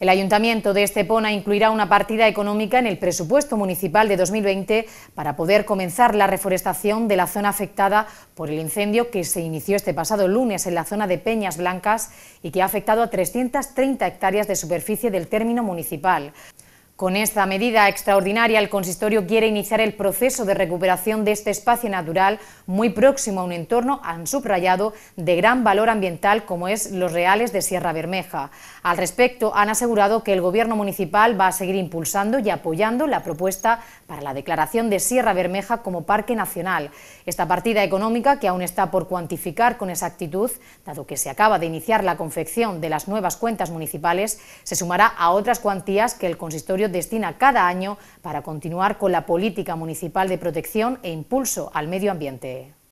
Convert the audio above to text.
El Ayuntamiento de Estepona incluirá una partida económica en el presupuesto municipal de 2020 para poder comenzar la reforestación de la zona afectada por el incendio que se inició este pasado lunes en la zona de Peñas Blancas y que ha afectado a 330 hectáreas de superficie del término municipal. Con esta medida extraordinaria, el consistorio quiere iniciar el proceso de recuperación de este espacio natural muy próximo a un entorno, han subrayado, de gran valor ambiental como es los Reales de Sierra Bermeja. Al respecto, han asegurado que el Gobierno municipal va a seguir impulsando y apoyando la propuesta para la declaración de Sierra Bermeja como Parque Nacional. Esta partida económica, que aún está por cuantificar con exactitud, dado que se acaba de iniciar la confección de las nuevas cuentas municipales, se sumará a otras cuantías que el consistorio destina cada año para continuar con la política municipal de protección e impulso al medio ambiente.